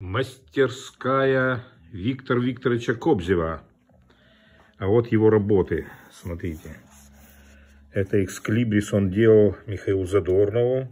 Мастерская Виктора Викторовича Кобзева. А вот его работы, смотрите. Это эксклибрис он делал Михаилу Задорнову.